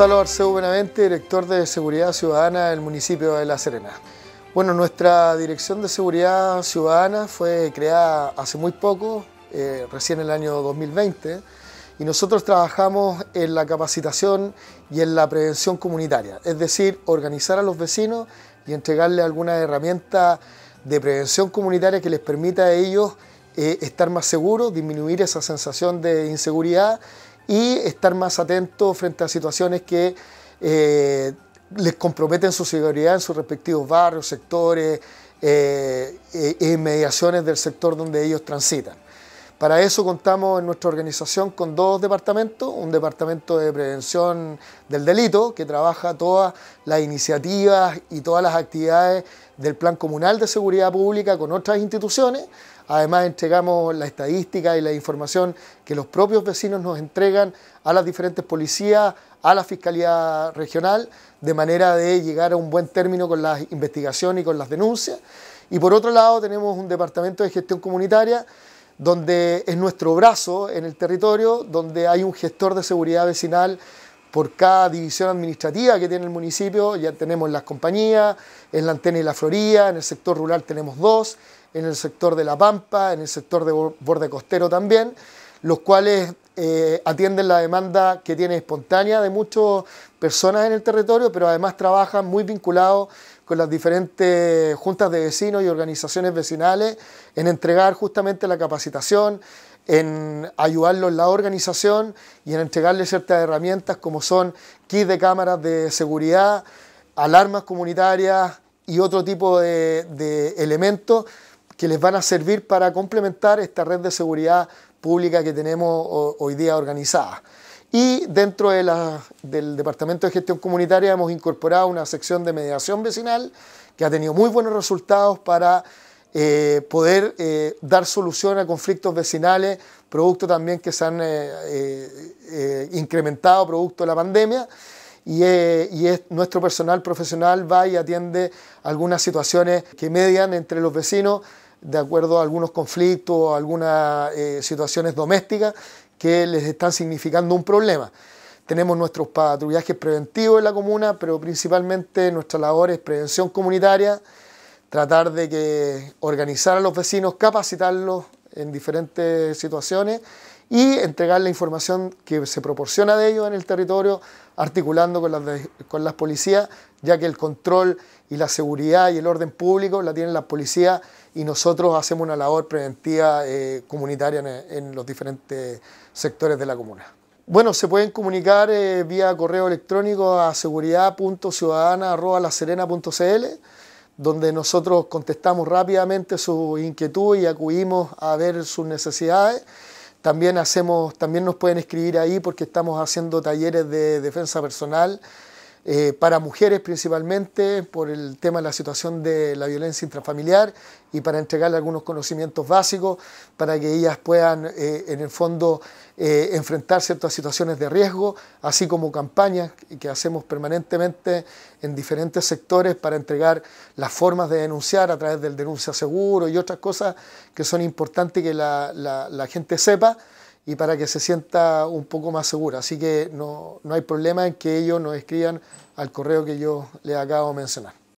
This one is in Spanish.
Gonzalo Arceu Benavente, director de Seguridad Ciudadana del municipio de La Serena. Bueno, nuestra Dirección de Seguridad Ciudadana fue creada hace muy poco, eh, recién en el año 2020, y nosotros trabajamos en la capacitación y en la prevención comunitaria, es decir, organizar a los vecinos y entregarles alguna herramienta de prevención comunitaria que les permita a ellos eh, estar más seguros, disminuir esa sensación de inseguridad y estar más atentos frente a situaciones que eh, les comprometen su seguridad en sus respectivos barrios, sectores eh, e inmediaciones del sector donde ellos transitan. Para eso contamos en nuestra organización con dos departamentos, un departamento de prevención del delito que trabaja todas las iniciativas y todas las actividades del Plan Comunal de Seguridad Pública con otras instituciones, Además, entregamos la estadística y la información que los propios vecinos nos entregan a las diferentes policías, a la Fiscalía Regional, de manera de llegar a un buen término con las investigaciones y con las denuncias. Y por otro lado, tenemos un departamento de gestión comunitaria donde es nuestro brazo en el territorio, donde hay un gestor de seguridad vecinal por cada división administrativa que tiene el municipio, ya tenemos las compañías, en la antena y la floría, en el sector rural tenemos dos, en el sector de La Pampa, en el sector de borde costero también, los cuales eh, atienden la demanda que tiene espontánea de muchas personas en el territorio, pero además trabajan muy vinculados con las diferentes juntas de vecinos y organizaciones vecinales en entregar justamente la capacitación, en ayudarlos en la organización y en entregarles ciertas herramientas como son kits de cámaras de seguridad, alarmas comunitarias y otro tipo de elementos que les van a servir para complementar esta red de seguridad pública que tenemos hoy día organizada. Y dentro de del Departamento de Gestión Comunitaria hemos incorporado una sección de mediación vecinal que ha tenido muy buenos resultados para eh, poder eh, dar solución a conflictos vecinales, producto también que se han eh, incrementado producto de la pandemia. Y, nuestro personal profesional va y atiende algunas situaciones que median entre los vecinos de acuerdo a algunos conflictos algunas eh, situaciones domésticas que les están significando un problema. Tenemos nuestros patrullajes preventivos en la comuna, pero principalmente nuestra labor es prevención comunitaria, tratar de que organizar a los vecinos, capacitarlos en diferentes situaciones y entregar la información que se proporciona de ellos en el territorio, articulando con las, con las policías, ya que el control y la seguridad y el orden público la tienen las policías y nosotros hacemos una labor preventiva eh, comunitaria en, los diferentes sectores de la comuna. Bueno, se pueden comunicar eh, vía correo electrónico a seguridad.ciudadana.cl donde nosotros contestamos rápidamente su inquietudes y acudimos a ver sus necesidades. También, hacemos, también nos pueden escribir ahí porque estamos haciendo talleres de defensa personal eh, para mujeres principalmente por el tema de la situación de la violencia intrafamiliar y para entregarle algunos conocimientos básicos para que ellas puedan eh, en el fondo eh, enfrentar ciertas situaciones de riesgo, así como campañas que hacemos permanentemente en diferentes sectores para entregar las formas de denunciar a través del denuncia seguro y otras cosas que son importantes que la gente sepa y para que se sienta un poco más segura. Así que no, no hay problema en que ellos nos escriban al correo que yo les acabo de mencionar.